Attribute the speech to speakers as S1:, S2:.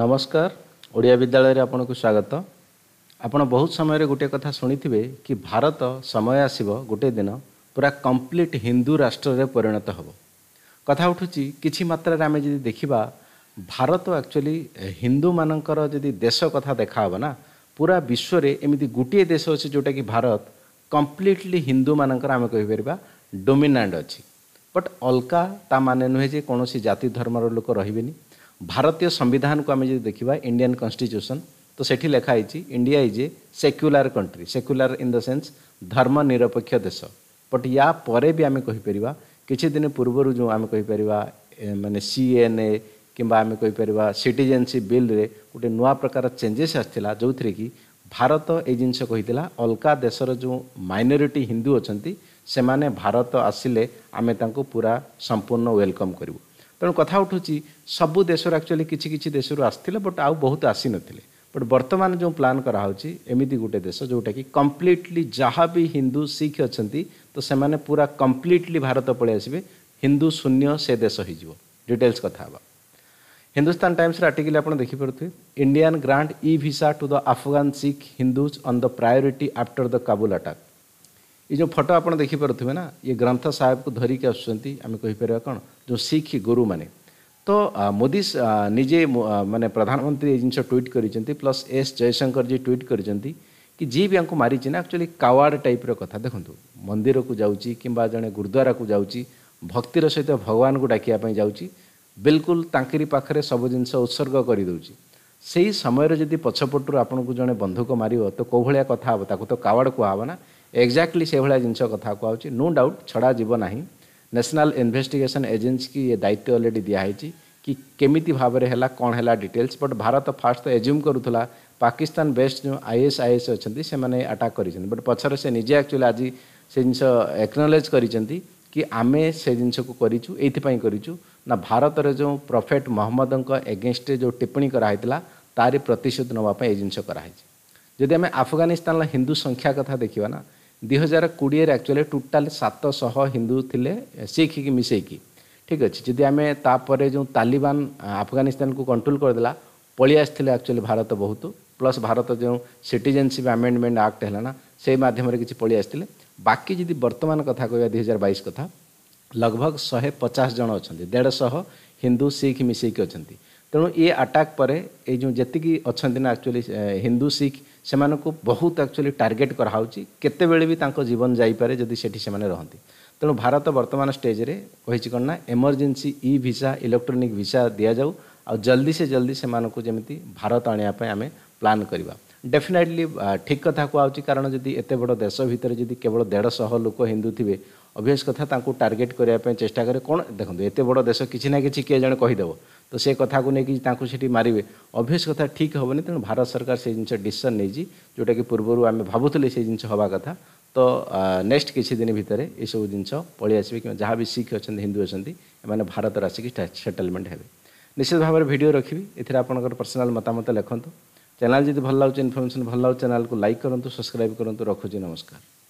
S1: ନମସ୍କାର ଓଡ଼ିଆ ବିଦ୍ୟାଳୟରେ ଆପଣଙ୍କୁ ସ୍ୱାଗତ ଆପଣ ବହୁତ ସମୟରେ ଗୋଟିଏ କଥା ଶୁଣିଥିବେ କି ଭାରତ ସମୟ ଆସିବ ଗୋଟିଏ ଦିନ ପୁରା କମ୍ପ୍ଲିଟ୍ ହିନ୍ଦୁ ରାଷ୍ଟ୍ରରେ ପରିଣତ ହେବ କଥା ଉଠୁଛି କିଛି ମାତ୍ରାରେ ଆମେ ଯଦି ଦେଖିବା ଭାରତ ଆକ୍ଚୁଆଲି ହିନ୍ଦୁମାନଙ୍କର ଯଦି ଦେଶ କଥା ଦେଖାହେବ ନା ପୁରା ବିଶ୍ୱରେ ଏମିତି ଗୋଟିଏ ଦେଶ ଅଛି ଯେଉଁଟାକି ଭାରତ କମ୍ପ୍ଲିଟଲି ହିନ୍ଦୁମାନଙ୍କର ଆମେ କହିପାରିବା ଡୋମିନାଣ୍ଟ ଅଛି ବଟ୍ ଅଲଗା ତା ମାନେ ନୁହେଁ ଯେ କୌଣସି ଜାତି ଧର୍ମର ଲୋକ ରହିବେନି ଭାରତୀୟ ସମ୍ବିଧାନକୁ ଆମେ ଯଦି ଦେଖିବା ଇଣ୍ଡିଆନ୍ କନଷ୍ଟିଚ୍ୟୁସନ୍ ତ ସେଠି ଲେଖା ହେଇଛି India is a secular country secular in the sense ଧର୍ମ ନିରପେକ୍ଷ ଦେଶ ବଟ୍ ୟା ପରେ ବି ଆମେ କହିପାରିବା କିଛି ଦିନ ପୂର୍ବରୁ ଯେଉଁ ଆମେ କହିପାରିବା ମାନେ ସି ଏନ୍ ଏ କିମ୍ବା ଆମେ କହିପାରିବା ସିଟିଜେନସିପ୍ ବିଲ୍ରେ ଗୋଟେ ନୂଆ ପ୍ରକାର ଚେଞ୍ଜେସ୍ ଆସିଥିଲା ଯେଉଁଥିରେ କି ଭାରତ ଏଇ ଜିନିଷ କହିଥିଲା ଅଲଗା ଦେଶର ଯେଉଁ ମାଇନୋରିଟି ହିନ୍ଦୁ ଅଛନ୍ତି ସେମାନେ ଭାରତ ଆସିଲେ ଆମେ ତାଙ୍କୁ ପୁରା ସମ୍ପୂର୍ଣ୍ଣ ୱେଲକମ୍ କରିବୁ ତେଣୁ କଥା ଉଠୁଛି ସବୁ ଦେଶରୁ ଆକ୍ଚୁଆଲି କିଛି କିଛି ଦେଶରୁ ଆସିଥିଲେ ବଟ୍ ଆଉ ବହୁତ ଆସିନଥିଲେ ବଟ୍ ବର୍ତ୍ତମାନ ଯେଉଁ ପ୍ଲାନ୍ କରାହେଉଛି ଏମିତି ଗୋଟେ ଦେଶ ଯେଉଁଟାକି କମ୍ପ୍ଲିଟଲି ଯାହା ବି ହିନ୍ଦୁ ଶିଖ୍ ଅଛନ୍ତି ତ ସେମାନେ ପୁରା କମ୍ପ୍ଲିଟଲି ଭାରତ ପଳେଇ ଆସିବେ ହିନ୍ଦୁ ଶୂନ୍ୟ ସେ ଦେଶ ହୋଇଯିବ ଡିଟେଲ୍ସ କଥା ହେବା ହିନ୍ଦୁସ୍ତାନ ଟାଇମ୍ସର ଆର୍ଟିକଲ୍ ଆପଣ ଦେଖିପାରୁଥିବେ Indian grant e visa to the Afghan Sikh Hindus on the priority after the Kabul attack ये जो फटो आप देखिपे ना ये ग्रंथ साहेब को धरिकी आसमें कहीपर कौन जो सिख गुरु मैंने तो मोदी निजे मैंने प्रधानमंत्री ये जिन ट्विट कर plus S Jaishankar ji tweet कर कि जी भी आपको मारी ना एक्चुअली कावाड़ टाइप कथा देखु मंदिर को जाऊँगी कि जड़े गुरुद्वारा को जाऊँगी भक्तिर सहित भगवान को डाकिया जाऊँगी बिल्कुल तांकरी पाखे सब जिन उत्सर्ग करदे से समय जदि पछपटर आपन को जड़े बंधुक मार तो कौ भाया कथा हे ताको तो कावाड़ कहना एक्जाक्टली से भाया जिनस कथा कहु नो डाउट छड़ा जीवन ना नेशनल इन्वेस्टिगेशन एजेन्सी की ये दायित्व अलरेडी दिखाई कि केमी भाव में है कौन है डिटेल्स बट भारत फास्ट तो एज्यूम करूला पाकिस्तान बेस्ट जो आईएस आईएस अच्छा से मैंने कर पचर से निजे एक्चुअली आज से जिनस एक्नोलेज कर आमे से जिनस को ये ना भारत जो प्रफेट महम्मद एगेन्स्ट जो टिप्पणी कराई तारी प्रतिशोध नाप ये जिनस कराई जदि आम अफगानिस्तान हिंदू संख्या कथा देखा ना दुई हजार कोड़े एक्चुअली टोटाल सात शह हिंदू थे शिख मिसेकी ठीक अच्छे जी आम तापर जो तालिबान आफगानिस्तान को कंट्रोल करदे पलि आसते एक्चुअली भारत बहुत प्लस भारत जो सिटेनसीप आमेडमेंट आक्ट है ना से मध्यम किसी पलि आसते बाकी जी बर्तमान कथ कह दुई हजार बैस कथ लगभग शहे पचास जन अच्छा देढ़श हिंदू शिख मिसेक अच्छा तेणु ये आटाक ये जो जी अच्छा ना एक्चुअली हिंदू शिख ସେମାନଙ୍କୁ ବହୁତ ଆକ୍ଚୁଆଲି ଟାର୍ଗେଟ୍ କରାହେଉଛି କେତେବେଳେ ବି ତାଙ୍କ ଜୀବନ ଯାଇପାରେ ଯଦି ସେଠି ସେମାନେ ରହନ୍ତି ତେଣୁ ଭାରତ ବର୍ତ୍ତମାନ ଷ୍ଟେଜ୍ରେ କହିଛି କ'ଣ ନା emergency e visa electronic visa ଦିଆଯାଉ ଆଉ ଜଲ୍ଦି ସେ ଜଲ୍ଦି ସେମାନଙ୍କୁ ଯେମିତି ଭାରତ ଆଣିବା ପାଇଁ ଆମେ ପ୍ଲାନ୍ କରିବା ଡେଫିନେଟ୍ଲି ଠିକ୍ କଥା କୁହାହେଉଛି କାରଣ ଯଦି ଏତେ ବଡ଼ ଦେଶ ଭିତରେ ଯଦି କେବଳ ଦେଢ଼ଶହ ଲୋକ ହିନ୍ଦୁ ଥିବେ ଅଭିୟସ୍ କଥା ତାଙ୍କୁ ଟାର୍ଗେଟ୍ କରିବା ପାଇଁ ଚେଷ୍ଟା କରେ କ'ଣ ଦେଖନ୍ତୁ ଏତେ ବଡ଼ ଦେଶ କିଛି ନା କିଛି କିଏ ଜଣେ କହିଦେବ ତ ସେ କଥାକୁ ନେଇକି ତାଙ୍କୁ ସେଠି ମାରିବେ ଅଭିୟସ୍ କଥା ଠିକ୍ ହେବନି ତେଣୁ ଭାରତ ସରକାର ସେ ଜିନିଷ ଡିସିସନ୍ ନେଇଛି ଯେଉଁଟାକି ପୂର୍ବରୁ ଆମେ ଭାବୁଥିଲେ ସେ ଜିନିଷ ହେବା କଥା ତ ନେକ୍ସଟ କିଛି ଦିନ ଭିତରେ ଏସବୁ ଜିନିଷ ପଳେଇ ଆସିବେ କିମ୍ବା ଯାହା ବି ଶିଖ୍ ଅଛନ୍ତି ହିନ୍ଦୁ ଅଛନ୍ତି ଏମାନେ ଭାରତରେ ଆସିକି ସେଟଲମେଣ୍ଟ ହେବେ ନିଶ୍ଚିତ ଭାବରେ ଭିଡ଼ିଓ ରଖିବି ଏଥିରେ ଆପଣଙ୍କର ପର୍ସନାଲ୍ ମତାମତ ଲେଖନ୍ତୁ ଚ୍ୟାନେଲ୍ ଯଦି ଭଲ ଲାଗୁଛି ଇନଫର୍ମେସନ୍ ଭଲ ଲାଗୁଛି ଚ୍ୟାନେଲ୍କୁ ଲାଇକ୍ କରନ୍ତୁ ସବସ୍କ୍ରାଇବ୍ କରନ୍ତୁ ରଖୁଛି ନମସ୍କାର